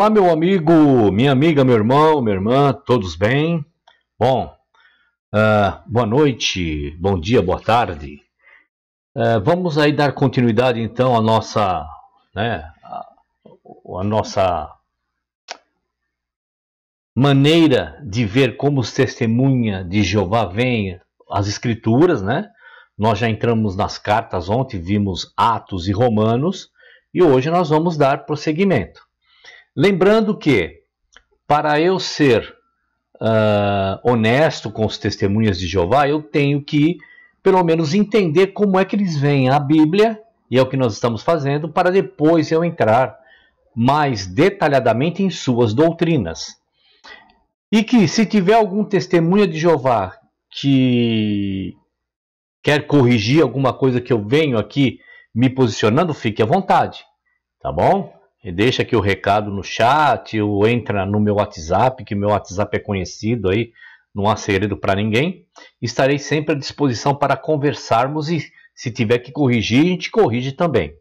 Olá, meu amigo, minha amiga, meu irmão, minha irmã, todos bem? Bom, uh, boa noite, bom dia, boa tarde. Uh, vamos aí dar continuidade então à nossa, né, à, nossa maneira de ver como os testemunha de Jeová vêm as escrituras, né? Nós já entramos nas cartas ontem, vimos Atos e Romanos, e hoje nós vamos dar prosseguimento. Lembrando que, para eu ser uh, honesto com os testemunhas de Jeová, eu tenho que, pelo menos, entender como é que eles veem a Bíblia, e é o que nós estamos fazendo, para depois eu entrar mais detalhadamente em suas doutrinas. E que, se tiver algum testemunha de Jeová que quer corrigir alguma coisa que eu venho aqui me posicionando, fique à vontade, tá bom? deixa aqui o recado no chat ou entra no meu WhatsApp, que meu WhatsApp é conhecido aí, não há segredo para ninguém. Estarei sempre à disposição para conversarmos e se tiver que corrigir, a gente corrige também.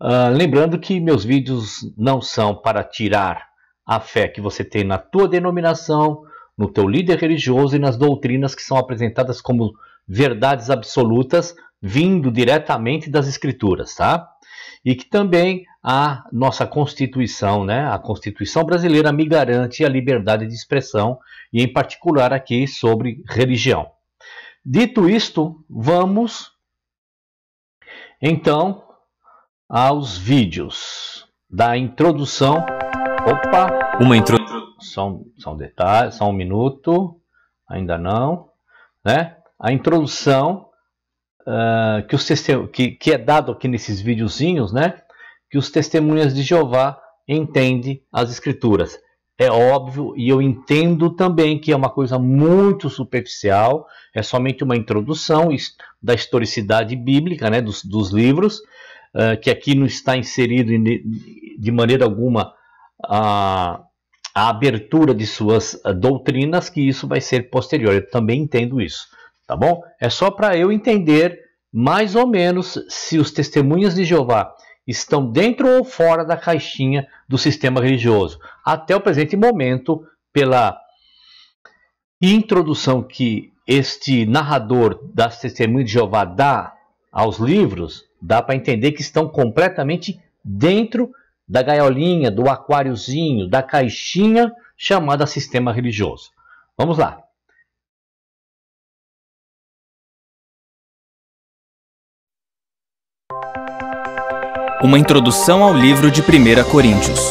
Uh, lembrando que meus vídeos não são para tirar a fé que você tem na tua denominação, no teu líder religioso e nas doutrinas que são apresentadas como verdades absolutas vindo diretamente das escrituras, tá? e que também a nossa Constituição, né? A Constituição brasileira me garante a liberdade de expressão e, em particular, aqui sobre religião. Dito isto, vamos então aos vídeos da introdução. Opa! Uma introdução. São detalhes, só um minuto, ainda não, né? A introdução ah, que, os que, que é dado aqui nesses videozinhos, né? Que os testemunhas de Jeová entendem as escrituras. É óbvio, e eu entendo também que é uma coisa muito superficial, é somente uma introdução da historicidade bíblica, né, dos, dos livros, uh, que aqui não está inserido de maneira alguma a, a abertura de suas ah, doutrinas, que isso vai ser posterior. Eu também entendo isso tá bom? É só para eu entender mais ou menos se os testemunhas de Jeová estão dentro ou fora da caixinha do sistema religioso. Até o presente momento, pela introdução que este narrador das testemunhas de Jeová dá aos livros, dá para entender que estão completamente dentro da gaiolinha, do aquáriozinho, da caixinha chamada sistema religioso. Vamos lá. uma introdução ao livro de 1 Coríntios.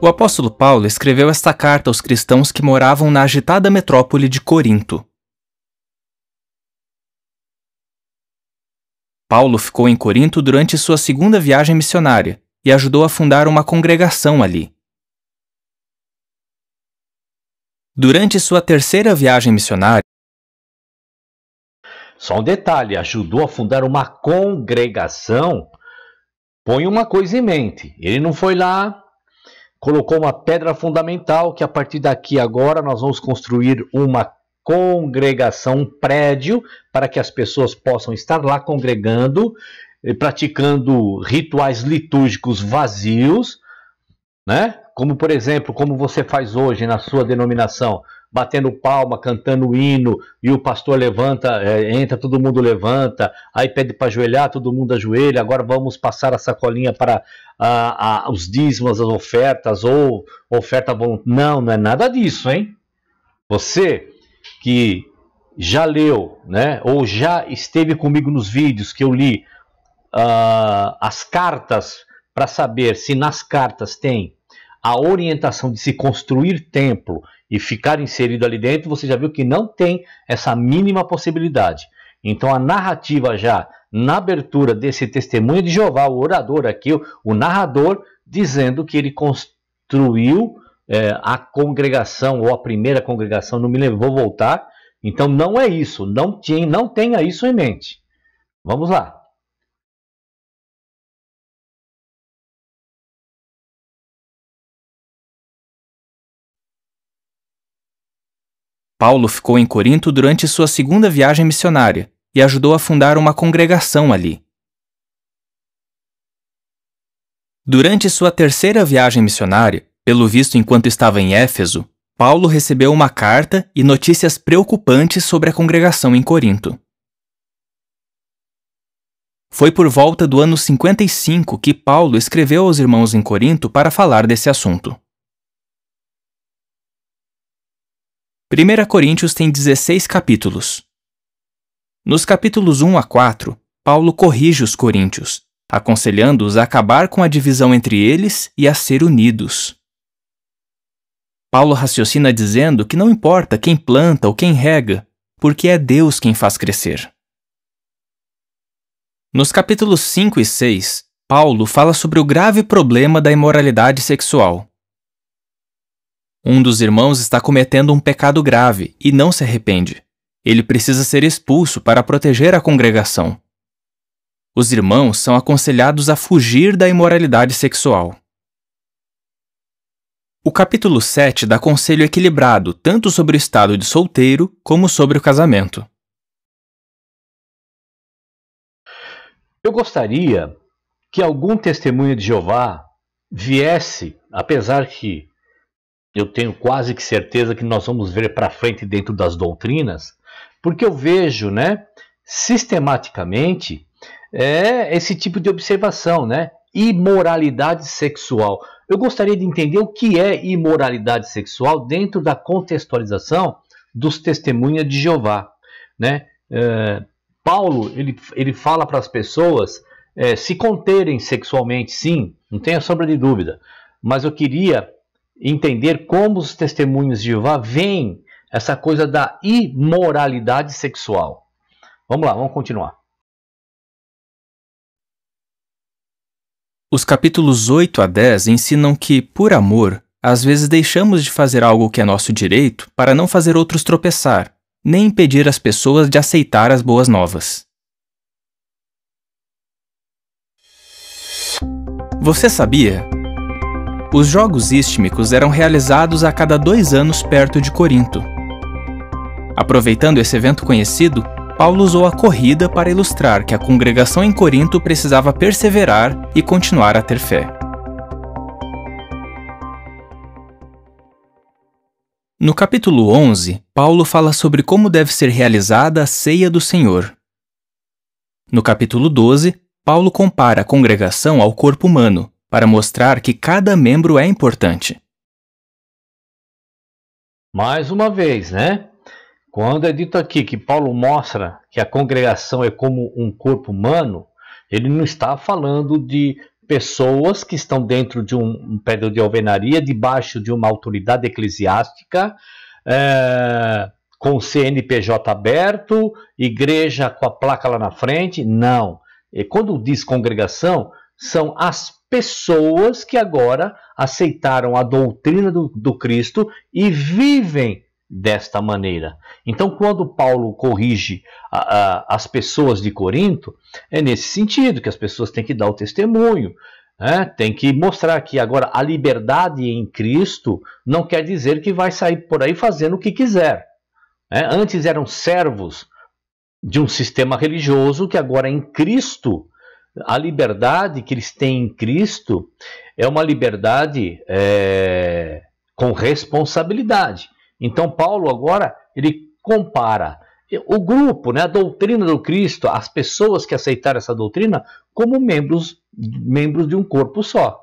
O apóstolo Paulo escreveu esta carta aos cristãos que moravam na agitada metrópole de Corinto. Paulo ficou em Corinto durante sua segunda viagem missionária e ajudou a fundar uma congregação ali. Durante sua terceira viagem missionária, só um detalhe, ajudou a fundar uma congregação. Põe uma coisa em mente. Ele não foi lá, colocou uma pedra fundamental que a partir daqui agora nós vamos construir uma congregação, um prédio para que as pessoas possam estar lá congregando, praticando rituais litúrgicos vazios, né? Como por exemplo, como você faz hoje na sua denominação, batendo palma, cantando hino, e o pastor levanta, é, entra, todo mundo levanta, aí pede para ajoelhar, todo mundo ajoelha, agora vamos passar a sacolinha para a, a, os dízimos, as ofertas, ou oferta voluntária. Não, não é nada disso, hein? Você que já leu, né, ou já esteve comigo nos vídeos que eu li uh, as cartas para saber se nas cartas tem a orientação de se construir templo e ficar inserido ali dentro, você já viu que não tem essa mínima possibilidade. Então a narrativa já na abertura desse testemunho de Jeová, o orador aqui, o, o narrador, dizendo que ele construiu é, a congregação ou a primeira congregação, não me lembro, vou voltar. Então não é isso, não, tinha, não tenha isso em mente. Vamos lá. Paulo ficou em Corinto durante sua segunda viagem missionária e ajudou a fundar uma congregação ali. Durante sua terceira viagem missionária, pelo visto enquanto estava em Éfeso, Paulo recebeu uma carta e notícias preocupantes sobre a congregação em Corinto. Foi por volta do ano 55 que Paulo escreveu aos irmãos em Corinto para falar desse assunto. 1 Coríntios tem 16 capítulos. Nos capítulos 1 a 4, Paulo corrige os coríntios, aconselhando-os a acabar com a divisão entre eles e a ser unidos. Paulo raciocina dizendo que não importa quem planta ou quem rega, porque é Deus quem faz crescer. Nos capítulos 5 e 6, Paulo fala sobre o grave problema da imoralidade sexual. Um dos irmãos está cometendo um pecado grave e não se arrepende. Ele precisa ser expulso para proteger a congregação. Os irmãos são aconselhados a fugir da imoralidade sexual. O capítulo 7 dá conselho equilibrado tanto sobre o estado de solteiro como sobre o casamento. Eu gostaria que algum testemunho de Jeová viesse, apesar que eu tenho quase que certeza que nós vamos ver para frente dentro das doutrinas, porque eu vejo, né, sistematicamente, é esse tipo de observação, né, imoralidade sexual. Eu gostaria de entender o que é imoralidade sexual dentro da contextualização dos testemunhas de Jeová, né? É, Paulo ele, ele fala para as pessoas é, se conterem sexualmente, sim, não tenha sombra de dúvida. Mas eu queria entender como os testemunhos de Jeová veem essa coisa da imoralidade sexual. Vamos lá, vamos continuar. Os capítulos 8 a 10 ensinam que, por amor, às vezes deixamos de fazer algo que é nosso direito para não fazer outros tropeçar, nem impedir as pessoas de aceitar as boas novas. Você sabia? Os jogos istmicos eram realizados a cada dois anos perto de Corinto. Aproveitando esse evento conhecido, Paulo usou a corrida para ilustrar que a congregação em Corinto precisava perseverar e continuar a ter fé. No capítulo 11, Paulo fala sobre como deve ser realizada a ceia do Senhor. No capítulo 12, Paulo compara a congregação ao corpo humano para mostrar que cada membro é importante. Mais uma vez, né? Quando é dito aqui que Paulo mostra que a congregação é como um corpo humano, ele não está falando de pessoas que estão dentro de um, pedaço de alvenaria, debaixo de uma autoridade eclesiástica, é, com CNPJ aberto, igreja com a placa lá na frente. Não. E quando diz congregação, são as pessoas que agora aceitaram a doutrina do, do, Cristo e vivem desta maneira. Então, quando Paulo corrige a, a, as pessoas de Corinto, é nesse sentido que as pessoas têm que dar o testemunho. É, né? tem que mostrar que agora a liberdade em Cristo não quer dizer que vai sair por aí fazendo o que quiser. É, antes eram servos de um sistema religioso que agora é em Cristo a liberdade que eles têm em Cristo é uma liberdade é, com responsabilidade. Então Paulo agora ele compara o grupo, né, a doutrina do Cristo, as pessoas que aceitaram essa doutrina como membros membros de um corpo só.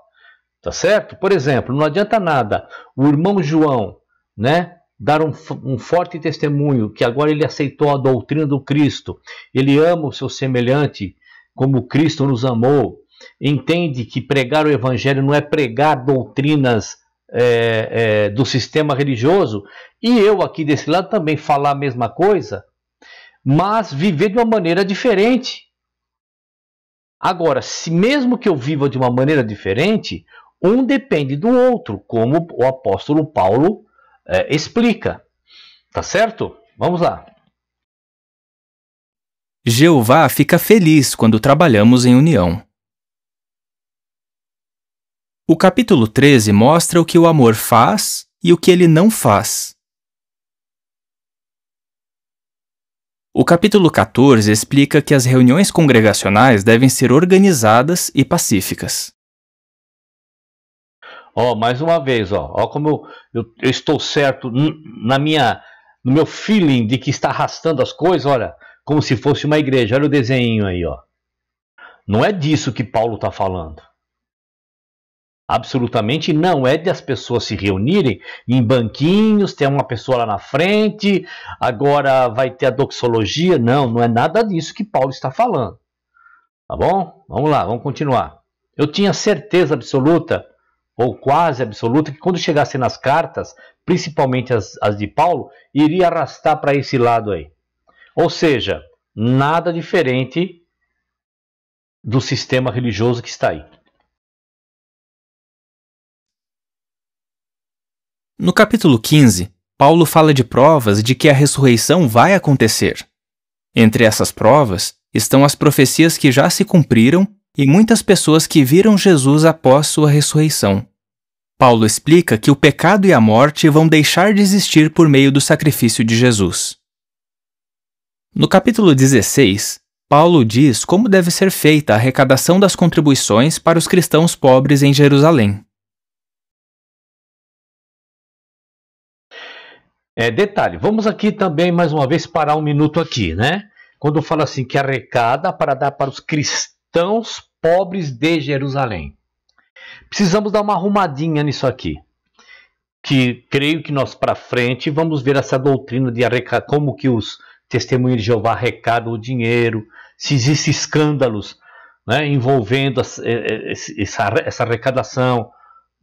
Tá certo? Por exemplo, não adianta nada o irmão João, né, dar um, um, forte testemunho que agora ele aceitou a doutrina do Cristo, ele ama o seu semelhante como Cristo nos amou, entende que pregar o Evangelho não é pregar doutrinas é, é, do sistema religioso, e eu aqui desse lado também falar a mesma coisa, mas viver de uma maneira diferente. Agora, se mesmo que eu viva de uma maneira diferente, um depende do outro, como o apóstolo Paulo é, explica. Tá certo? Vamos lá. Jeová fica feliz quando trabalhamos em união. O capítulo 13 mostra o que o amor faz e o que ele não faz. O capítulo 14 explica que as reuniões congregacionais devem ser organizadas e pacíficas. Ó, oh, mais uma vez, ó, oh, oh, como eu, eu, eu estou certo na minha, no meu feeling de que está arrastando as coisas, olha, como se fosse uma igreja. Olha o desenho aí, ó. Não é disso que Paulo está falando. Absolutamente não é de as pessoas se reunirem em banquinhos, ter uma pessoa lá na frente, agora vai ter a doxologia. Não, não é nada disso que Paulo está falando. Tá bom? Vamos lá, vamos continuar. Eu tinha certeza absoluta, ou quase absoluta, que quando chegasse nas cartas, principalmente as, as de Paulo, iria arrastar para esse lado aí. Ou seja, nada diferente do sistema religioso que está aí. No capítulo 15, Paulo fala de provas de que a ressurreição vai acontecer. Entre essas provas estão as profecias que já se cumpriram e muitas pessoas que viram Jesus após sua ressurreição. Paulo explica que o pecado e a morte vão deixar de existir por meio do sacrifício de Jesus. No capítulo 16, Paulo diz como deve ser feita a arrecadação das contribuições para os cristãos pobres em Jerusalém. É, detalhe, vamos aqui também mais uma vez parar um minuto aqui, né? Quando fala assim que arrecada para dar para os cristãos pobres de Jerusalém. Precisamos dar uma arrumadinha nisso aqui. Que creio que nós para frente vamos ver essa doutrina de arrecadar, como que os testemunho de Jeová arrecada o dinheiro, se existem escândalos né, envolvendo eh, eh, essa, essa arrecadação,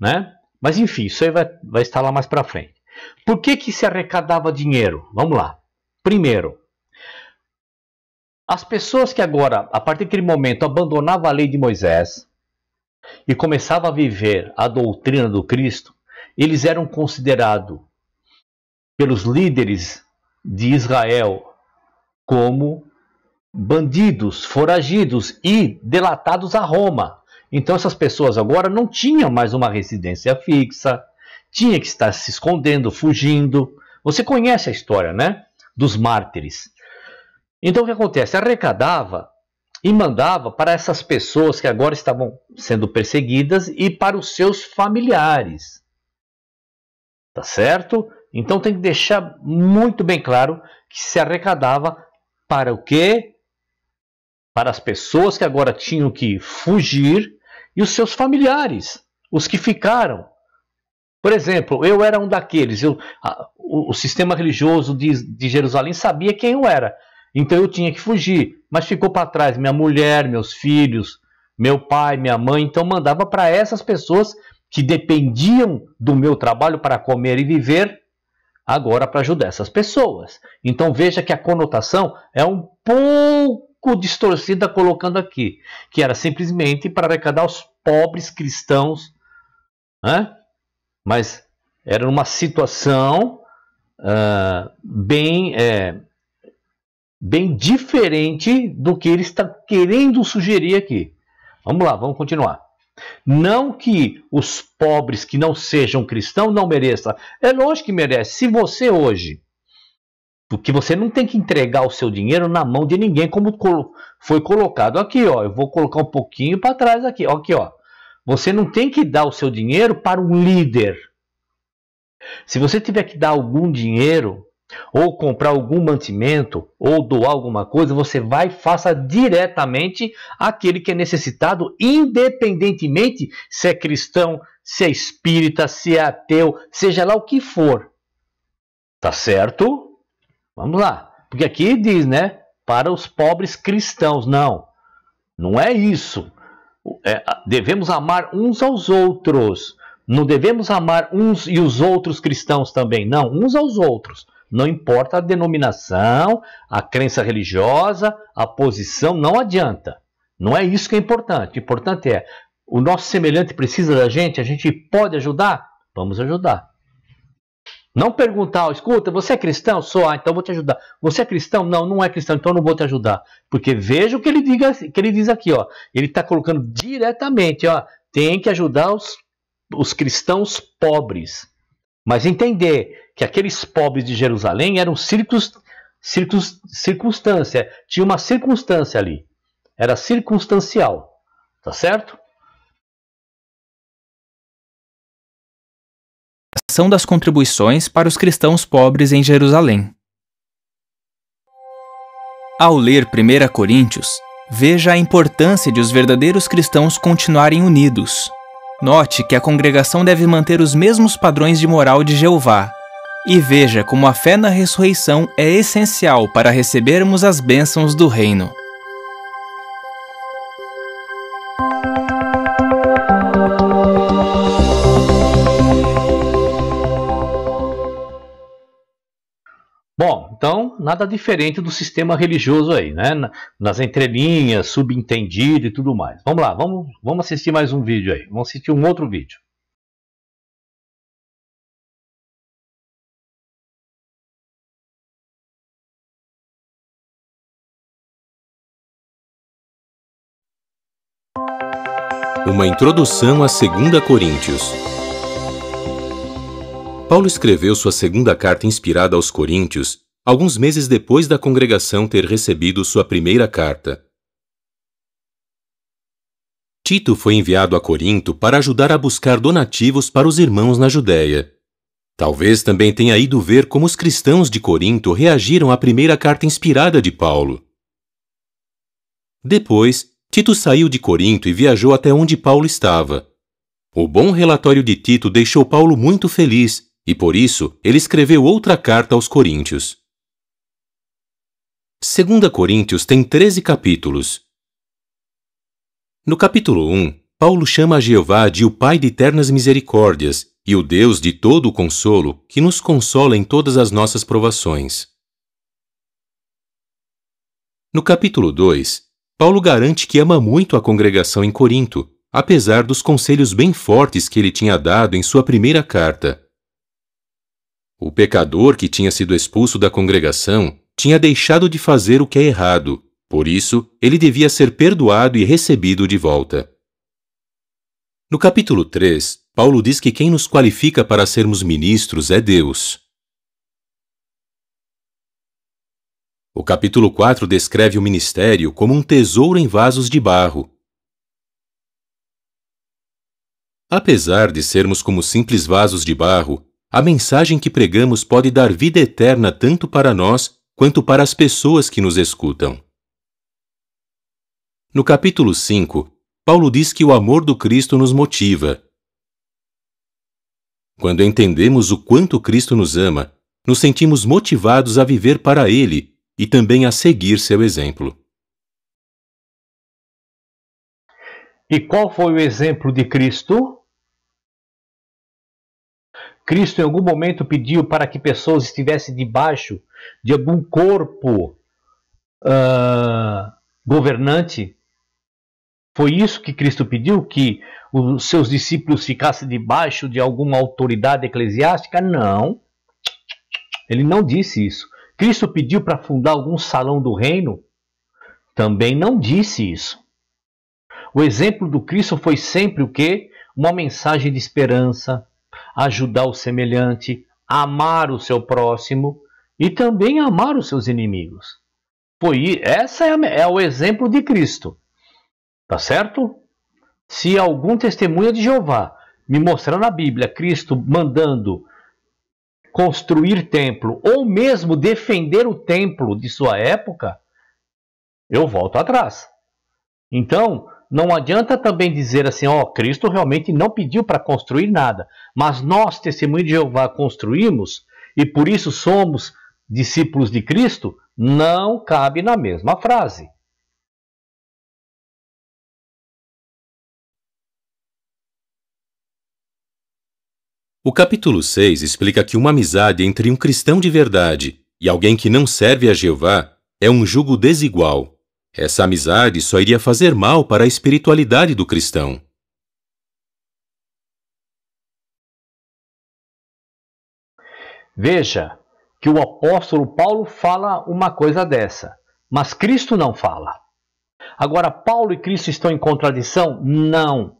né? Mas enfim, isso aí vai, vai estar lá mais para frente. Por que, que se arrecadava dinheiro? Vamos lá. Primeiro, as pessoas que agora, a partir daquele momento, abandonavam a lei de Moisés e começavam a viver a doutrina do Cristo, eles eram considerados pelos líderes de Israel como bandidos, foragidos e delatados a Roma. Então essas pessoas agora não tinham mais uma residência fixa, tinha que estar se escondendo, fugindo. Você conhece a história, né? Dos mártires. Então o que acontece? Arrecadava e mandava para essas pessoas que agora estavam sendo perseguidas e para os seus familiares. Tá certo? Então tem que deixar muito bem claro que se arrecadava para o quê? Para as pessoas que agora tinham que fugir e os seus familiares, os que ficaram. Por exemplo, eu era um daqueles. Eu, a, o, o, sistema religioso de, de Jerusalém sabia quem eu era. Então eu tinha que fugir. Mas ficou para trás minha mulher, meus filhos, meu pai, minha mãe. Então mandava para essas pessoas que dependiam do meu trabalho para comer e viver agora para ajudar essas pessoas. Então veja que a conotação é um pouco distorcida colocando aqui, que era simplesmente para arrecadar os pobres cristãos, né? mas era uma situação uh, bem, é, bem diferente do que ele está querendo sugerir aqui. Vamos lá, vamos continuar. Não que os pobres que não sejam cristãos não mereçam. É lógico que merece. Se você hoje. Porque você não tem que entregar o seu dinheiro na mão de ninguém, como foi colocado aqui, ó. Eu vou colocar um pouquinho para trás aqui, ó, aqui, ó. Você não tem que dar o seu dinheiro para um líder. Se você tiver que dar algum dinheiro, ou comprar algum mantimento ou doar alguma coisa, você vai e faça diretamente aquele que é necessitado, independentemente se é cristão, se é espírita, se é ateu, seja lá o que for. Tá certo? Vamos lá. Porque aqui diz, né? Para os pobres cristãos. Não, não é isso. É, devemos amar uns aos outros. Não devemos amar uns e os outros cristãos também. Não, uns aos outros. Não importa a denominação, a crença religiosa, a posição, não adianta. Não é isso que é importante. O importante é o nosso semelhante precisa da gente, a gente pode ajudar? Vamos ajudar. Não perguntar, escuta, você é cristão? Sou, ah, então vou te ajudar. Você é cristão? Não, não é cristão, então não vou te ajudar. Porque veja o que ele, diga, que ele diz aqui, ó. Ele está colocando diretamente, ó. Tem que ajudar os, os cristãos pobres. Mas entender que aqueles pobres de Jerusalém eram circus, circus, circunstância, tinha uma circunstância ali, era circunstancial, tá certo? Ação das contribuições para os cristãos pobres em Jerusalém. Ao ler 1 Coríntios, veja a importância de os verdadeiros cristãos continuarem unidos. Note que a congregação deve manter os mesmos padrões de moral de Jeová, e veja como a fé na ressurreição é essencial para recebermos as bênçãos do Reino. Bom, então nada diferente do sistema religioso aí, né? Nas entrelinhas, subentendido e tudo mais. Vamos lá, vamos, vamos assistir mais um vídeo aí. Vamos assistir um outro vídeo. Uma introdução a 2 Coríntios. Paulo escreveu sua segunda carta inspirada aos Coríntios alguns meses depois da congregação ter recebido sua primeira carta. Tito foi enviado a Corinto para ajudar a buscar donativos para os irmãos na Judéia. Talvez também tenha ido ver como os cristãos de Corinto reagiram à primeira carta inspirada de Paulo. Depois, Tito saiu de Corinto e viajou até onde Paulo estava. O bom relatório de Tito deixou Paulo muito feliz e, por isso, ele escreveu outra carta aos Coríntios. 2 Coríntios tem 13 capítulos. No capítulo 1, Paulo chama a Jeová de o Pai de eternas misericórdias e o Deus de todo o consolo que nos consola em todas as nossas provações. No capítulo 2, Paulo garante que ama muito a congregação em Corinto, apesar dos conselhos bem fortes que ele tinha dado em sua primeira carta. O pecador que tinha sido expulso da congregação tinha deixado de fazer o que é errado, por isso, ele devia ser perdoado e recebido de volta. No capítulo 3, Paulo diz que quem nos qualifica para sermos ministros é Deus. O capítulo 4 descreve o ministério como um tesouro em vasos de barro. Apesar de sermos como simples vasos de barro, a mensagem que pregamos pode dar vida eterna tanto para nós quanto para as pessoas que nos escutam. No capítulo 5, Paulo diz que o amor do Cristo nos motiva. Quando entendemos o quanto Cristo nos ama, nos sentimos motivados a viver para Ele e também a seguir seu exemplo. E qual foi o exemplo de Cristo? Cristo em algum momento pediu para que pessoas estivessem debaixo de algum corpo uh, governante. Foi isso que Cristo pediu? Que os seus discípulos ficassem debaixo de alguma autoridade eclesiástica? Não. Ele não disse isso. Cristo pediu para fundar algum salão do reino? Também não disse isso. O exemplo do Cristo foi sempre o quê? Uma mensagem de esperança, ajudar o semelhante, amar o seu próximo e também amar os seus inimigos. Foi essa é, é o exemplo de Cristo. Tá certo? Se algum testemunha de Jeová me mostrar na Bíblia Cristo mandando construir templo ou mesmo defender o templo de sua época, eu volto atrás. Então, não adianta também dizer assim, ó, oh, Cristo realmente não pediu para construir nada, mas nós, testemunho de Jeová, construímos e por isso somos discípulos de Cristo, não cabe na mesma frase. O capítulo 6 explica que uma amizade entre um cristão de verdade e alguém que não serve a Jeová é um jugo desigual. Essa amizade só iria fazer mal para a espiritualidade do cristão. Veja que o apóstolo Paulo fala uma coisa dessa, mas Cristo não fala. Agora, Paulo e Cristo estão em contradição? Não.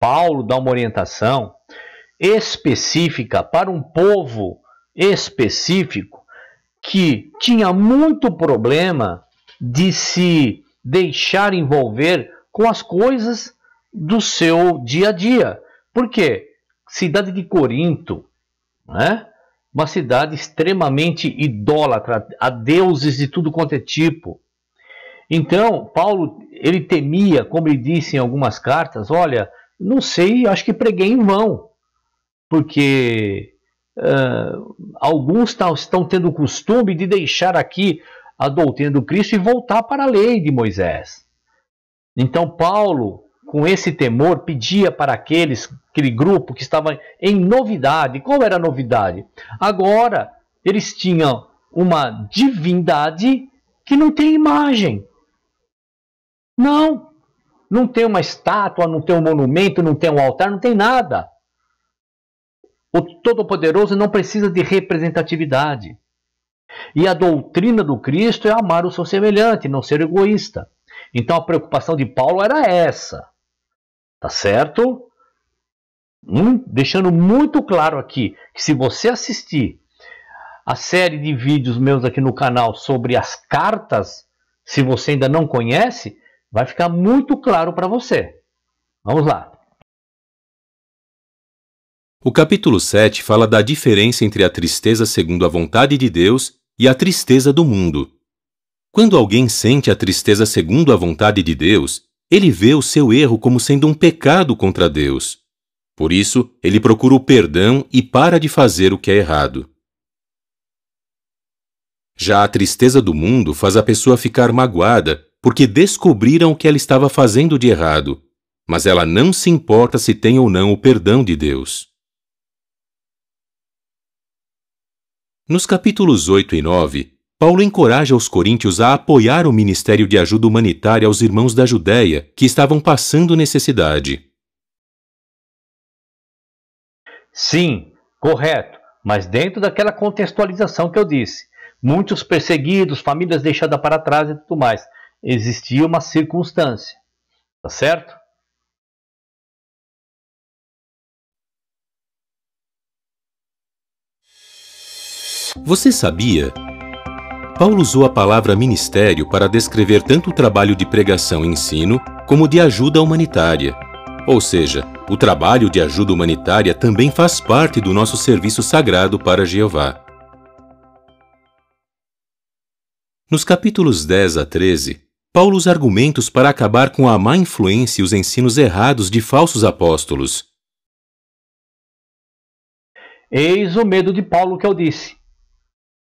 Paulo dá uma orientação específica para um povo específico que tinha muito problema de se deixar envolver com as coisas do seu dia a dia. Por quê? Cidade de Corinto, né? uma cidade extremamente idólatra, a deuses de tudo quanto é tipo. Então, Paulo, ele temia, como ele disse em algumas cartas, olha, não sei, acho que preguei em vão porque uh, alguns estão tendo o costume de deixar aqui a doutrina do Cristo e voltar para a lei de Moisés. Então, Paulo, com esse temor, pedia para aqueles, aquele grupo que estava em novidade. Qual era a novidade? Agora, eles tinham uma divindade que não tem imagem. Não, não tem uma estátua, não tem um monumento, não tem um altar, não tem nada. O Todo-Poderoso não precisa de representatividade. E a doutrina do Cristo é amar o seu semelhante, não ser egoísta. Então a preocupação de Paulo era essa. Tá certo? Hum, deixando muito claro aqui que se você assistir a série de vídeos meus aqui no canal sobre as cartas, se você ainda não conhece, vai ficar muito claro para você. Vamos lá. O capítulo 7 fala da diferença entre a tristeza segundo a vontade de Deus e a tristeza do mundo. Quando alguém sente a tristeza segundo a vontade de Deus, ele vê o seu erro como sendo um pecado contra Deus. Por isso, ele procura o perdão e para de fazer o que é errado. Já a tristeza do mundo faz a pessoa ficar magoada porque descobriram o que ela estava fazendo de errado, mas ela não se importa se tem ou não o perdão de Deus. Nos capítulos 8 e 9, Paulo encoraja os coríntios a apoiar o ministério de ajuda humanitária aos irmãos da Judéia que estavam passando necessidade. Sim, correto, mas dentro daquela contextualização que eu disse, muitos perseguidos, famílias deixadas para trás e tudo mais, existia uma circunstância, tá certo? Você sabia? Paulo usou a palavra ministério para descrever tanto o trabalho de pregação e ensino como de ajuda humanitária. Ou seja, o trabalho de ajuda humanitária também faz parte do nosso serviço sagrado para Jeová. Nos capítulos 10 a 13, Paulo usa argumentos para acabar com a má influência e os ensinos errados de falsos apóstolos. Eis o medo de Paulo que eu disse.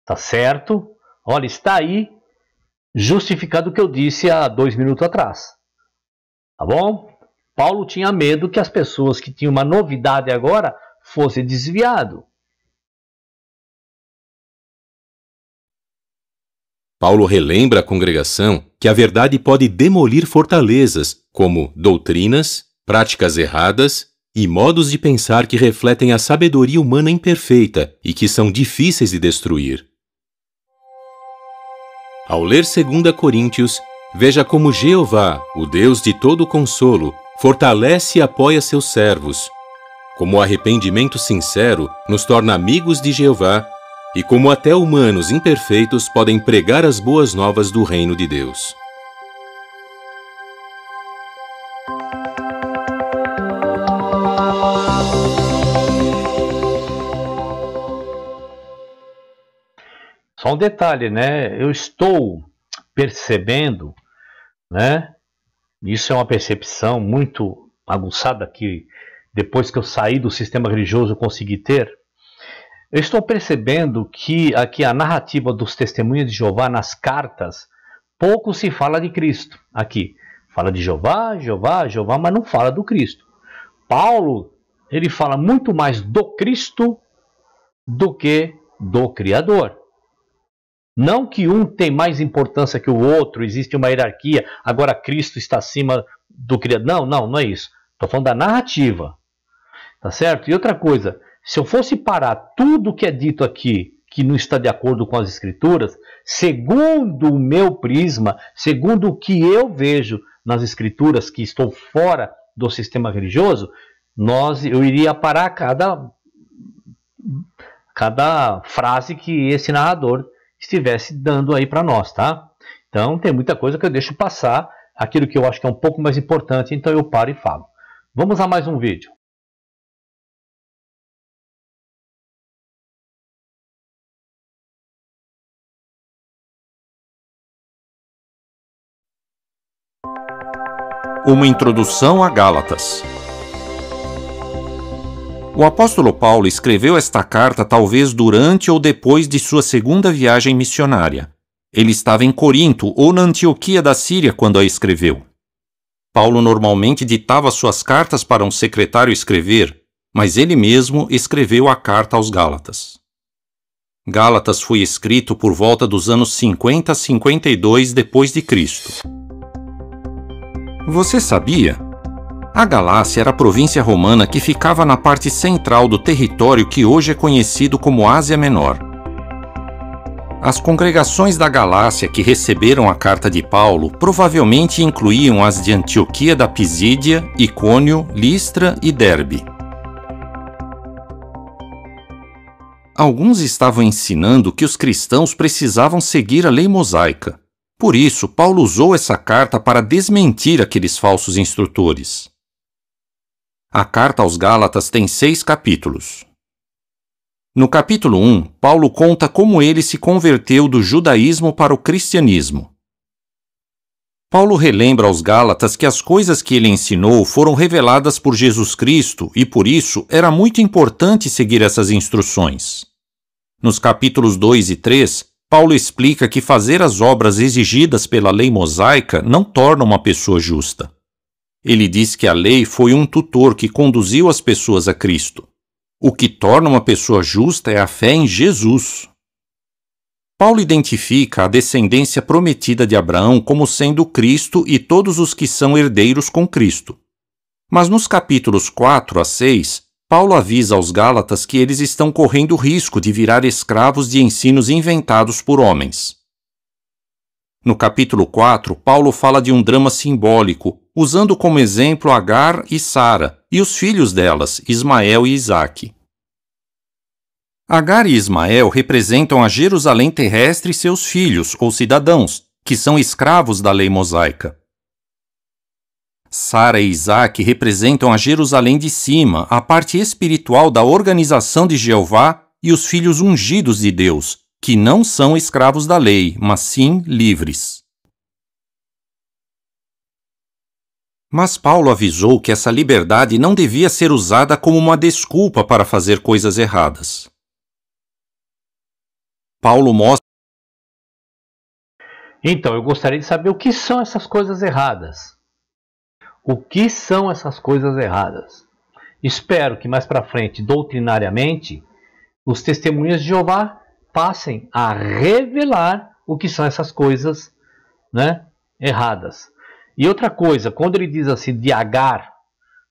Tá certo? Olha, está aí justificado o que eu disse há dois minutos atrás. Tá bom? Paulo tinha medo que as pessoas que tinham uma novidade agora fossem desviado. Paulo relembra à congregação que a verdade pode demolir fortalezas, como doutrinas, práticas erradas e modos de pensar que refletem a sabedoria humana imperfeita e que são difíceis de destruir. Ao ler 2 Coríntios, veja como Jeová, o Deus de todo consolo, fortalece e apoia seus servos. Como o arrependimento sincero nos torna amigos de Jeová e como até humanos imperfeitos podem pregar as boas novas do reino de Deus. Só um detalhe, né? Eu estou percebendo, né? Isso é uma percepção muito aguçada que depois que eu saí do sistema religioso eu consegui ter. Eu estou percebendo que aqui a narrativa dos testemunhos de Jeová nas cartas pouco se fala de Cristo aqui. Fala de Jeová, Jeová, Jeová, mas não fala do Cristo. Paulo, ele fala muito mais do Cristo do que do Criador. Não que um tem mais importância que o outro, existe uma hierarquia, agora Cristo está acima do Criador. Não, não, não é isso. Estou falando da narrativa. Tá certo? E outra coisa, se eu fosse parar tudo que é dito aqui que não está de acordo com as Escrituras, segundo o meu prisma, segundo o que eu vejo nas Escrituras, que estou fora do sistema religioso, nós, eu iria parar cada, cada frase que esse narrador estivesse dando aí para nós, tá? Então tem muita coisa que eu deixo passar, aquilo que eu acho que é um pouco mais importante, então eu paro e falo. Vamos a mais um vídeo. Uma introdução a Gálatas. O apóstolo Paulo escreveu esta carta talvez durante ou depois de sua segunda viagem missionária. Ele estava em Corinto ou na Antioquia da Síria quando a escreveu. Paulo normalmente ditava suas cartas para um secretário escrever, mas ele mesmo escreveu a carta aos Gálatas. Gálatas foi escrito por volta dos anos 50 a 52 depois de Cristo. Você sabia? A Galácia era a província romana que ficava na parte central do território que hoje é conhecido como Ásia Menor. As congregações da Galácia que receberam a carta de Paulo provavelmente incluíam as de Antioquia da Pisídia, Icônio, Listra e Derbe. Alguns estavam ensinando que os cristãos precisavam seguir a lei mosaica. Por isso, Paulo usou essa carta para desmentir aqueles falsos instrutores. A carta aos Gálatas tem seis capítulos. No capítulo 1, Paulo conta como ele se converteu do judaísmo para o cristianismo. Paulo relembra aos Gálatas que as coisas que ele ensinou foram reveladas por Jesus Cristo e por isso era muito importante seguir essas instruções. Nos capítulos 2 e 3, Paulo explica que fazer as obras exigidas pela lei mosaica não torna uma pessoa justa. Ele diz que a lei foi um tutor que conduziu as pessoas a Cristo. O que torna uma pessoa justa é a fé em Jesus. Paulo identifica a descendência prometida de Abraão como sendo Cristo e todos os que são herdeiros com Cristo. Mas nos capítulos 4 a 6, Paulo avisa aos Gálatas que eles estão correndo risco de virar escravos de ensinos inventados por homens. No capítulo 4, Paulo fala de um drama simbólico, usando como exemplo Agar e Sara, e os filhos delas, Ismael e Isaac. Agar e Ismael representam a Jerusalém terrestre e seus filhos, ou cidadãos, que são escravos da lei mosaica. Sara e Isaac representam a Jerusalém de cima, a parte espiritual da organização de Jeová e os filhos ungidos de Deus, que não são escravos da lei, mas sim livres. Mas Paulo avisou que essa liberdade não devia ser usada como uma desculpa para fazer coisas erradas. Paulo mostra. Então, eu gostaria de saber o que são essas coisas erradas. O que são essas coisas erradas? Espero que mais para frente, doutrinariamente, os testemunhas de Jeová passem a revelar o que são essas coisas né, erradas. E outra coisa, quando ele diz assim de Agar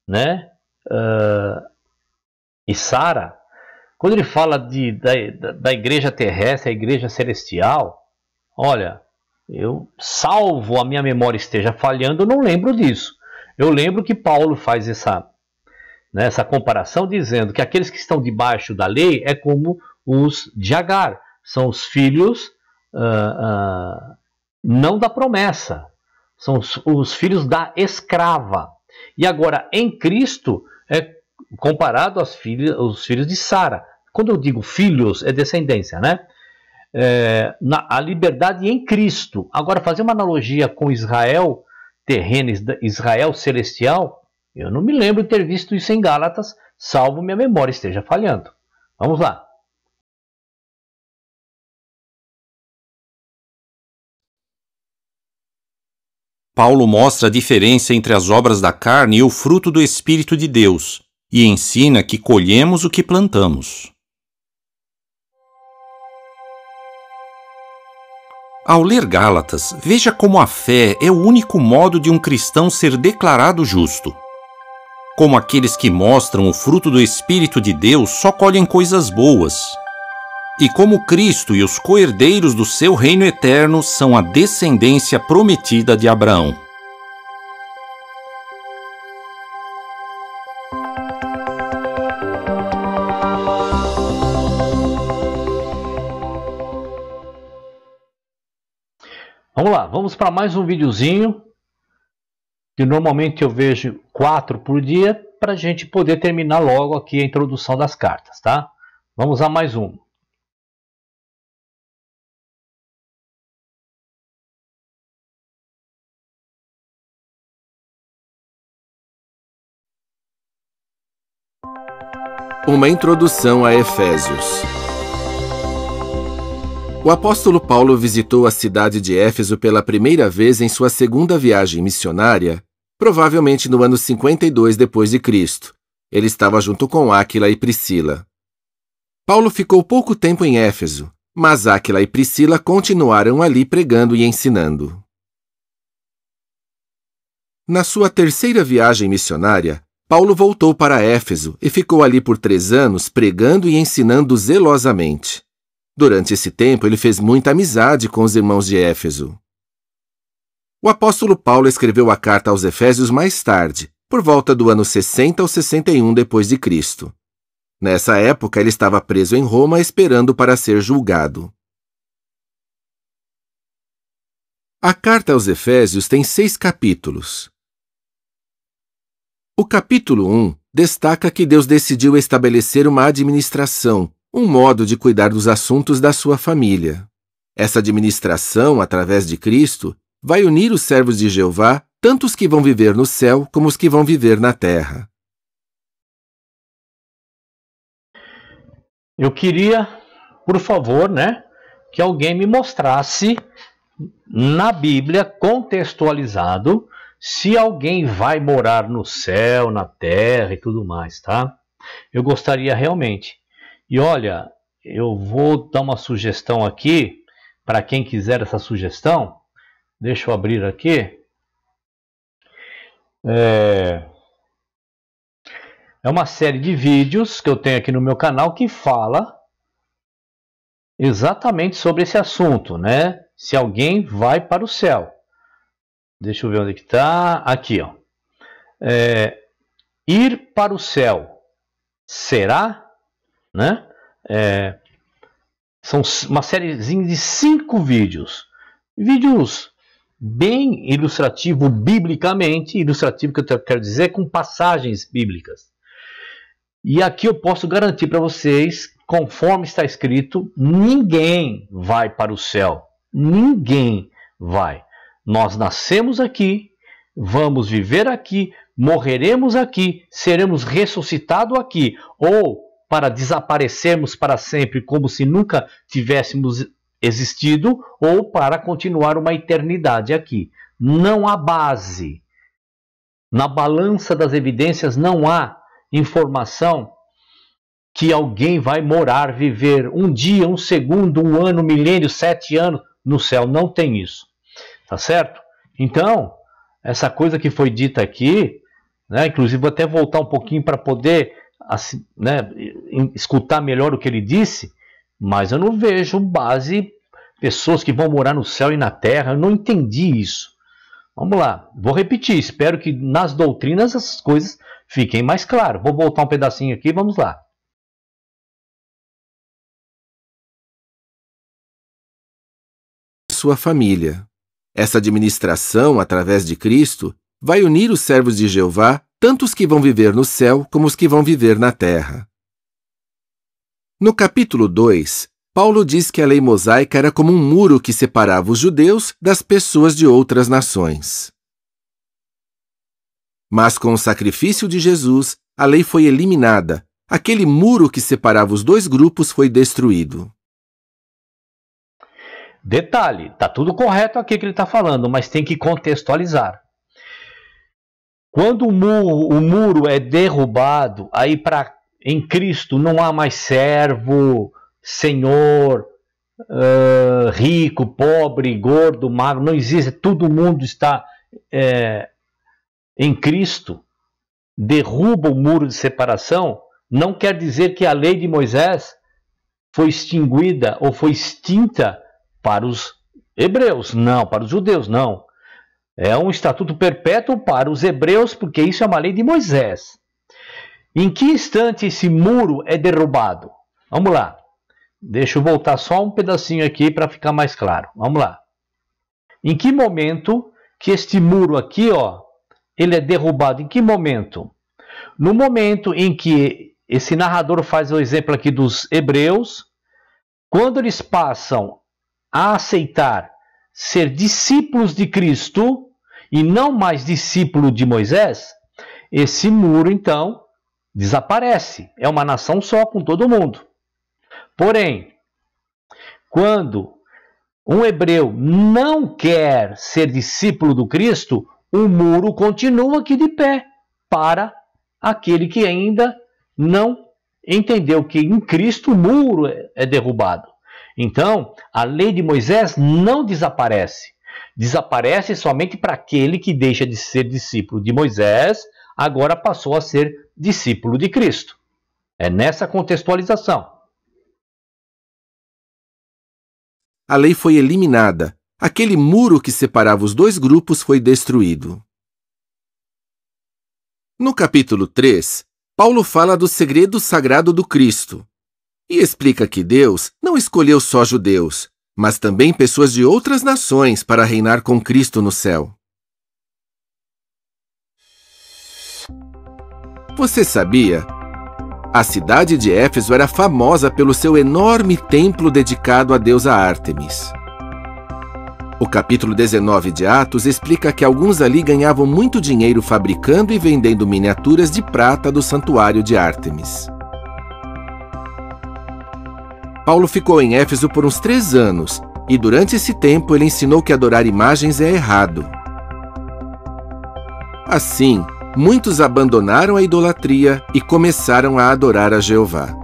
né, uh, e Sara, quando ele fala de, da, da igreja terrestre, a igreja celestial, olha, eu salvo a minha memória esteja falhando, eu não lembro disso. Eu lembro que Paulo faz essa, né, essa comparação dizendo que aqueles que estão debaixo da lei é como os de Agar, são os filhos uh, uh, não da promessa, são os, os, filhos da escrava. E agora, em Cristo, é comparado aos filhos, aos filhos de Sara. Quando eu digo filhos, é descendência, né? É, na, a liberdade em Cristo. Agora, fazer uma analogia com Israel terreno, Israel celestial, eu não me lembro de ter visto isso em Gálatas, salvo minha memória esteja falhando. Vamos lá. Paulo mostra a diferença entre as obras da carne e o fruto do Espírito de Deus e ensina que colhemos o que plantamos. Ao ler Gálatas, veja como a fé é o único modo de um cristão ser declarado justo. Como aqueles que mostram o fruto do Espírito de Deus só colhem coisas boas, e como Cristo e os coerdeiros do seu reino eterno são a descendência prometida de Abraão. Vamos lá, vamos para mais um videozinho que normalmente eu vejo quatro por dia para a gente poder terminar logo aqui a introdução das cartas, tá? Vamos a mais um. uma introdução a Efésios. O apóstolo Paulo visitou a cidade de Éfeso pela primeira vez em sua segunda viagem missionária, provavelmente no ano 52 depois de Cristo. Ele estava junto com Áquila e Priscila. Paulo ficou pouco tempo em Éfeso, mas Áquila e Priscila continuaram ali pregando e ensinando. Na sua terceira viagem missionária, Paulo voltou para Éfeso e ficou ali por três anos pregando e ensinando zelosamente. Durante esse tempo, ele fez muita amizade com os irmãos de Éfeso. O apóstolo Paulo escreveu a carta aos Efésios mais tarde, por volta do ano 60 ou 61 depois de Cristo. Nessa época, ele estava preso em Roma esperando para ser julgado. A carta aos Efésios tem seis capítulos. O capítulo 1 destaca que Deus decidiu estabelecer uma administração, um modo de cuidar dos assuntos da sua família. Essa administração, através de Cristo, vai unir os servos de Jeová, tanto os que vão viver no céu como os que vão viver na terra. Eu queria, por favor, né, que alguém me mostrasse na Bíblia contextualizado se alguém vai morar no céu, na terra e tudo mais, tá? Eu gostaria realmente. E olha, eu vou dar uma sugestão aqui para quem quiser essa sugestão. Deixa eu abrir aqui. É... é uma série de vídeos que eu tenho aqui no meu canal que fala exatamente sobre esse assunto, né? Se alguém vai para o céu. Deixa eu ver onde é que está. Aqui, ó. É, ir para o céu será, né? É, são uma sériezinha de cinco vídeos. Vídeos bem ilustrativo biblicamente, ilustrativo que eu quero dizer com passagens bíblicas. E aqui eu posso garantir para vocês, conforme está escrito, ninguém vai para o céu. Ninguém vai. Nós nascemos aqui, vamos viver aqui, morreremos aqui, seremos ressuscitados aqui, ou para desaparecermos para sempre como se nunca tivéssemos existido, ou para continuar uma eternidade aqui. Não há base. Na balança das evidências não há informação que alguém vai morar, viver um dia, um segundo, um ano, um milênio, sete anos no céu. Não tem isso. Tá certo? Então, essa coisa que foi dita aqui, né, inclusive vou até voltar um pouquinho para poder assim, né, escutar melhor o que ele disse, mas eu não vejo base, pessoas que vão morar no céu e na terra, eu não entendi isso. Vamos lá, vou repetir, espero que nas doutrinas essas coisas fiquem mais claras. Vou voltar um pedacinho aqui, vamos lá. Sua família. Essa administração, através de Cristo, vai unir os servos de Jeová, tanto os que vão viver no céu como os que vão viver na terra. No capítulo 2, Paulo diz que a lei mosaica era como um muro que separava os judeus das pessoas de outras nações. Mas com o sacrifício de Jesus, a lei foi eliminada, aquele muro que separava os dois grupos foi destruído. Detalhe, tá tudo correto aqui que ele está falando, mas tem que contextualizar. Quando o muro, o muro é derrubado, aí para em Cristo não há mais servo, senhor, uh, rico, pobre, gordo, magro, não existe. Todo mundo está é, em Cristo. Derruba o muro de separação. Não quer dizer que a lei de Moisés foi extinguida ou foi extinta para os hebreus, não, para os judeus, não. É um estatuto perpétuo para os hebreus, porque isso é uma lei de Moisés. Em que instante esse muro é derrubado? Vamos lá. Deixa eu voltar só um pedacinho aqui para ficar mais claro. Vamos lá. Em que momento que este muro aqui, ó, ele é derrubado? Em que momento? No momento em que esse narrador faz o exemplo aqui dos hebreus, quando eles passam a aceitar ser discípulos de Cristo e não mais discípulo de Moisés, esse muro então desaparece. É uma nação só com todo mundo. Porém, quando um hebreu não quer ser discípulo do Cristo, o muro continua aqui de pé para aquele que ainda não entendeu que em Cristo o muro é, é derrubado. Então, a lei de Moisés não desaparece. Desaparece somente para aquele que deixa de ser discípulo de Moisés, agora passou a ser discípulo de Cristo. É nessa contextualização. A lei foi eliminada. Aquele muro que separava os dois grupos foi destruído. No capítulo 3, Paulo fala do segredo sagrado do Cristo, e explica que Deus não escolheu só judeus, mas também pessoas de outras nações para reinar com Cristo no céu. Você sabia? A cidade de Éfeso era famosa pelo seu enorme templo dedicado à deusa Ártemis. O capítulo 19 de Atos explica que alguns ali ganhavam muito dinheiro fabricando e vendendo miniaturas de prata do santuário de Ártemis. Paulo ficou em Éfeso por uns três anos, e durante esse tempo ele ensinou que adorar imagens é errado. Assim, muitos abandonaram a idolatria e começaram a adorar a Jeová.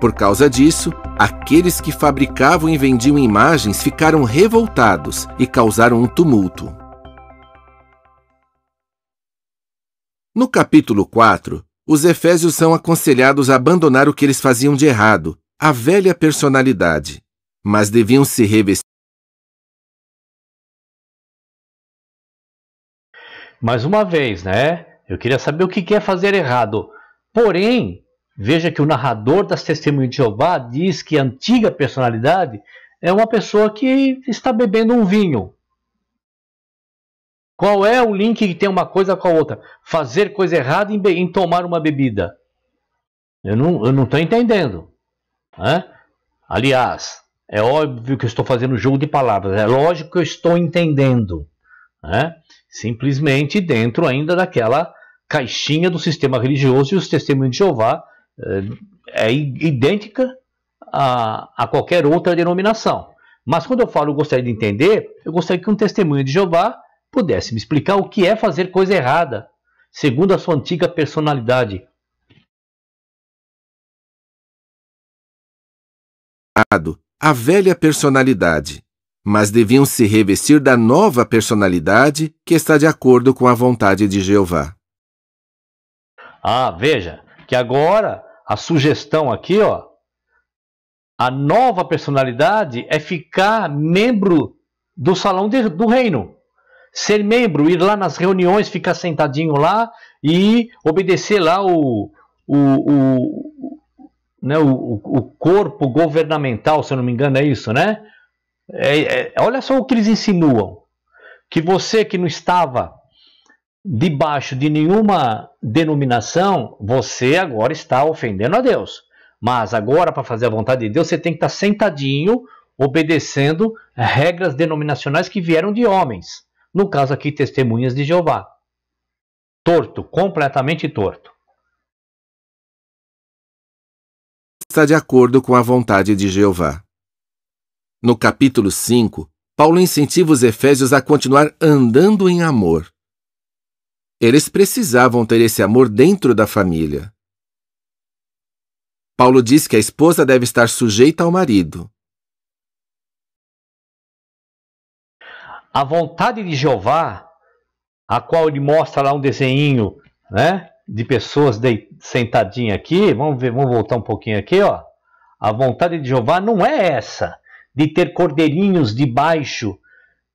Por causa disso, aqueles que fabricavam e vendiam imagens ficaram revoltados e causaram um tumulto. No capítulo 4, os efésios são aconselhados a abandonar o que eles faziam de errado a velha personalidade, mas deviam se revestir. Mais uma vez, né? Eu queria saber o que é fazer errado. Porém, veja que o narrador das Testemunhas de Jeová diz que a antiga personalidade é uma pessoa que está bebendo um vinho. Qual é o link que tem uma coisa com a outra? Fazer coisa errada em, em tomar uma bebida. Eu não estou entendendo. Né? Aliás, é óbvio que eu estou fazendo jogo de palavras, é lógico que eu estou entendendo. Né? Simplesmente dentro ainda daquela caixinha do sistema religioso e os testemunhos de Jeová é, é idêntica a, a qualquer outra denominação. Mas quando eu falo eu gostaria de entender, eu gostaria que um testemunho de Jeová pudesse me explicar o que é fazer coisa errada, segundo a sua antiga personalidade, a velha personalidade, mas deviam se revestir da nova personalidade que está de acordo com a vontade de Jeová. Ah, veja que agora a sugestão aqui, ó, a nova personalidade é ficar membro do salão de, do reino. Ser membro, ir lá nas reuniões, ficar sentadinho lá e obedecer lá o, o, o né, o, o corpo governamental, se eu não me engano, é isso, né? É, é, olha só o que eles insinuam: que você que não estava debaixo de nenhuma denominação, você agora está ofendendo a Deus. Mas agora, para fazer a vontade de Deus, você tem que estar sentadinho, obedecendo regras denominacionais que vieram de homens. No caso aqui, testemunhas de Jeová. Torto, completamente torto. está de acordo com a vontade de Jeová. No capítulo 5, Paulo incentiva os efésios a continuar andando em amor. Eles precisavam ter esse amor dentro da família. Paulo diz que a esposa deve estar sujeita ao marido. A vontade de Jeová, a qual ele mostra lá um desenho, né? de pessoas de, sentadinha aqui, vamos ver, vamos voltar um pouquinho aqui, ó. A vontade de Jeová não é essa, de ter cordeirinhos debaixo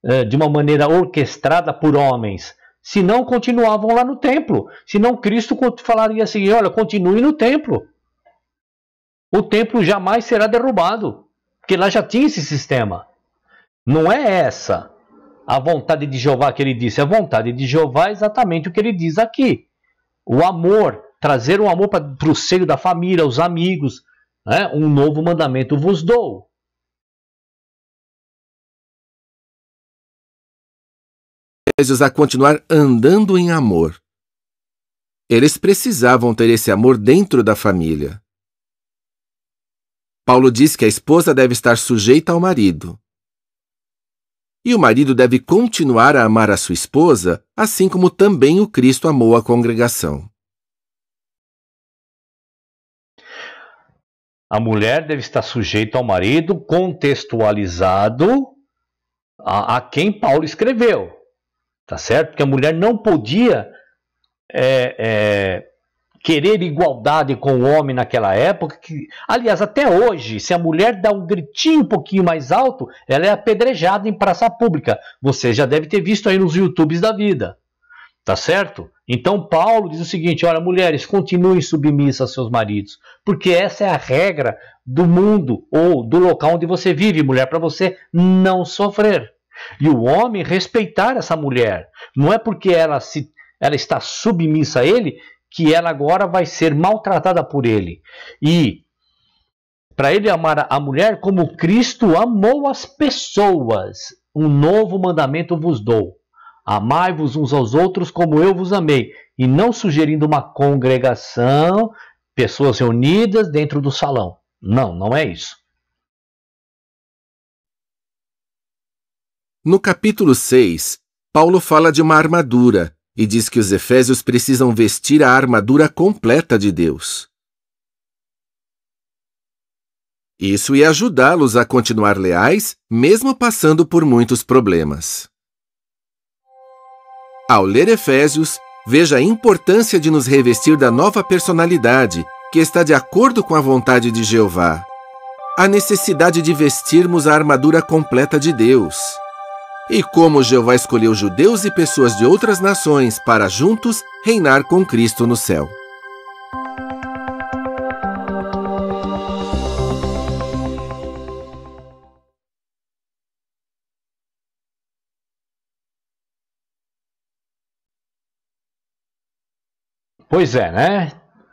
eh, de uma maneira orquestrada por homens. Se não continuavam lá no templo, se não Cristo falaria assim: olha, continue no templo. O templo jamais será derrubado, porque lá já tinha esse sistema. Não é essa a vontade de Jeová que ele disse. A vontade de Jeová é exatamente o que ele diz aqui o amor, trazer o amor para o seio da família, aos amigos. Né? Um novo mandamento vos dou. a continuar andando em amor. Eles precisavam ter esse amor dentro da família. Paulo diz que a esposa deve estar sujeita ao marido. E o marido deve continuar a amar a sua esposa, assim como também o Cristo amou a congregação. A mulher deve estar sujeita ao marido, contextualizado a, a quem Paulo escreveu. Tá certo? Porque a mulher não podia é, é, querer igualdade com o homem naquela época, que, aliás, até hoje, se a mulher dá um gritinho um pouquinho mais alto, ela é apedrejada em praça pública. Você já deve ter visto aí nos YouTubes da vida. Tá certo? Então Paulo diz o seguinte: olha, mulheres, continuem submissas a seus maridos, porque essa é a regra do mundo ou do local onde você vive, mulher, para você não sofrer. E o homem respeitar essa mulher. Não é porque ela se ela está submissa a ele que ela agora vai ser maltratada por ele. E para ele amar a mulher como Cristo amou as pessoas, um novo mandamento vos dou. Amai-vos uns aos outros como eu vos amei, e não sugerindo uma congregação, pessoas reunidas dentro do salão. Não, não é isso. No capítulo 6, Paulo fala de uma armadura, e diz que os efésios precisam vestir a armadura completa de Deus. Isso ia ajudá-los a continuar leais, mesmo passando por muitos problemas. Ao ler Efésios, veja a importância de nos revestir da nova personalidade, que está de acordo com a vontade de Jeová. A necessidade de vestirmos a armadura completa de Deus. E como Jeová escolheu judeus e pessoas de outras nações para juntos reinar com Cristo no céu. Pois é, né?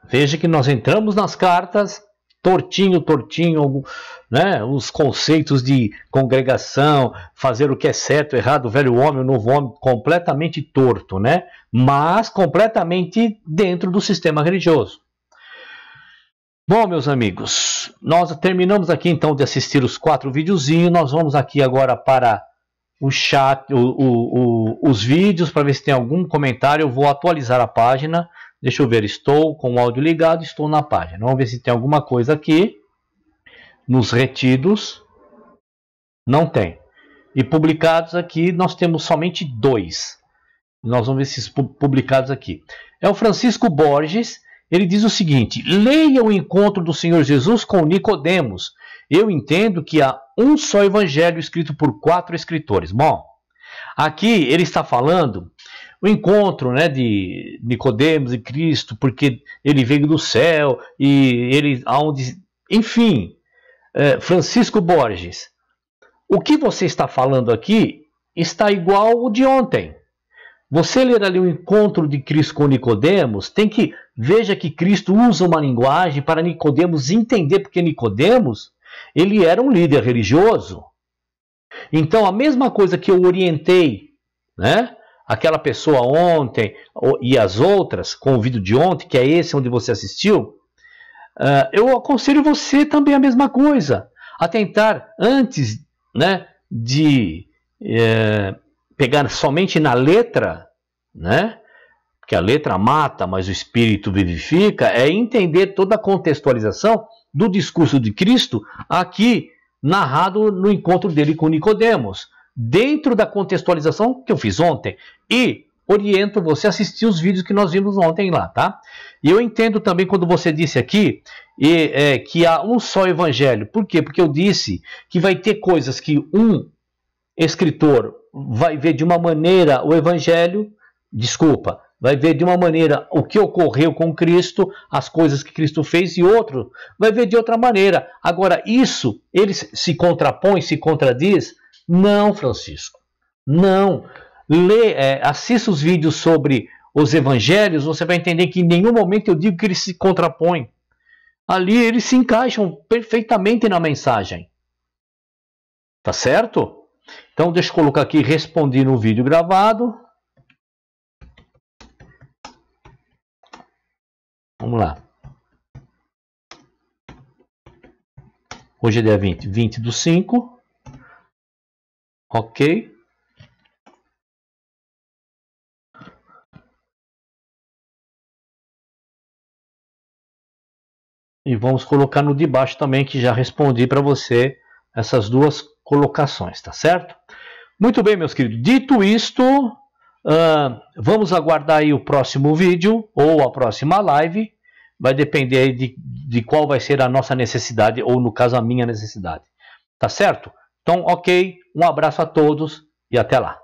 Veja que nós entramos nas cartas tortinho, tortinho, né? Os conceitos de congregação, fazer o que é certo, errado, velho homem, novo homem, completamente torto, né? Mas completamente dentro do sistema religioso. Bom, meus amigos, nós terminamos aqui então de assistir os quatro videozinhos. Nós vamos aqui agora para o chat, o, o, o, os vídeos, para ver se tem algum comentário. Eu vou atualizar a página. Deixa eu ver, estou com o áudio ligado, estou na página. Vamos ver se tem alguma coisa aqui. Nos retidos, não tem. E publicados aqui, nós temos somente dois. Nós vamos ver esses publicados aqui. É o Francisco Borges, ele diz o seguinte: leia o encontro do Senhor Jesus com Nicodemos. Eu entendo que há um só evangelho escrito por quatro escritores. Bom, aqui ele está falando o encontro né, de Nicodemos e Cristo, porque ele veio do céu e ele aonde. Enfim, é, Francisco Borges, o que você está falando aqui está igual o de ontem. Você ler ali o encontro de Cristo com Nicodemos, tem que veja que Cristo usa uma linguagem para Nicodemos entender, porque Nicodemos, ele era um líder religioso. Então a mesma coisa que eu orientei, né? aquela pessoa ontem e as outras, com o vídeo de ontem, que é esse onde você assistiu, uh, eu aconselho você também a mesma coisa, a tentar, antes né, de eh, pegar somente na letra, né, que a letra mata, mas o espírito vivifica, é entender toda a contextualização do discurso de Cristo aqui narrado no encontro dele com Nicodemos dentro da contextualização que eu fiz ontem. E oriento você a assistir os vídeos que nós vimos ontem lá, tá? E eu entendo também quando você disse aqui e, é, que há um só evangelho. Por quê? Porque eu disse que vai ter coisas que um escritor vai ver de uma maneira o evangelho, desculpa, vai ver de uma maneira o que ocorreu com Cristo, as coisas que Cristo fez, e outro vai ver de outra maneira. Agora, isso, ele se contrapõe, se contradiz, não, Francisco. Não. Lê, é, assista os vídeos sobre os evangelhos, você vai entender que em nenhum momento eu digo que eles se contrapõem. Ali eles se encaixam perfeitamente na mensagem. Tá certo? Então deixa eu colocar aqui respondi no vídeo gravado. Vamos lá. Hoje é dia 20, 20 do 5. Ok? E vamos colocar no de baixo também, que já respondi para você essas duas colocações, tá certo? Muito bem, meus queridos. Dito isto, uh, vamos aguardar aí o próximo vídeo ou a próxima live. Vai depender aí de, de qual vai ser a nossa necessidade, ou no caso, a minha necessidade. Tá certo? Então, ok. Um abraço a todos e até lá.